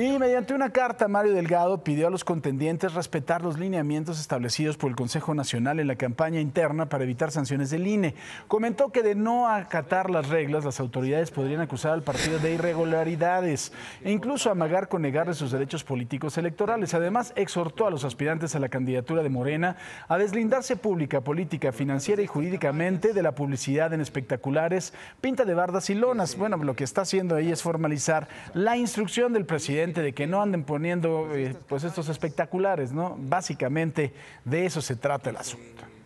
Y mediante una carta, Mario Delgado pidió a los contendientes respetar los lineamientos establecidos por el Consejo Nacional en la campaña interna para evitar sanciones del INE. Comentó que de no acatar las reglas, las autoridades podrían acusar al partido de irregularidades e incluso amagar con negarle sus derechos políticos electorales. Además, exhortó a los aspirantes a la candidatura de Morena a deslindarse pública, política, financiera y jurídicamente de la publicidad en espectaculares, pinta de bardas y lonas. Bueno, lo que está haciendo ahí es formalizar la instrucción del presidente de que no anden poniendo pues, eh, pues estos espectaculares, ¿no? Básicamente de eso se trata el asunto.